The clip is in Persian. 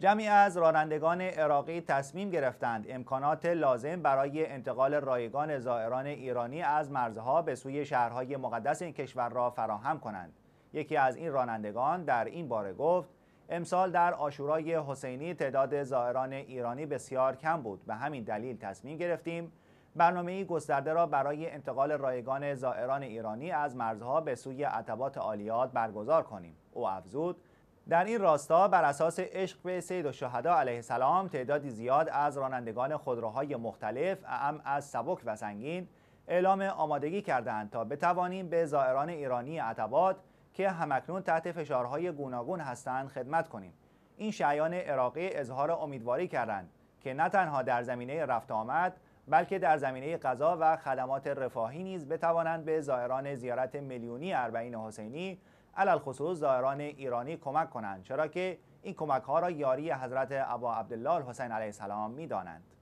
جمعی از رانندگان عراقی تصمیم گرفتند امکانات لازم برای انتقال رایگان زائران ایرانی از مرزها به سوی شهرهای مقدس این کشور را فراهم کنند یکی از این رانندگان در این باره گفت امسال در آشورای حسینی تعداد زائران ایرانی بسیار کم بود به همین دلیل تصمیم گرفتیم برنامه گسترده را برای انتقال رایگان زائران ایرانی از مرزها به سوی عتبات عالیات برگزار کنیم او افزود در این راستا بر اساس عشق به سید و شهدا علیه السلام تعدادی زیاد از رانندگان خودروهای مختلف اعم از سبک و سنگین اعلام آمادگی کردند تا بتوانیم به زائران ایرانی عتبات که همکنون تحت فشارهای گوناگون هستند خدمت کنیم این شایان عراقی اظهار امیدواری کردند که نه تنها در زمینه رفت آمد بلکه در زمینه غذا و خدمات رفاهی نیز بتوانند به زائران زیارت میلیونی اربعین حسینی علل خصوص زائران ایرانی کمک کنند چرا که این کمک ها را یاری حضرت ابا عبدالله حسین علیه السلام می دانند.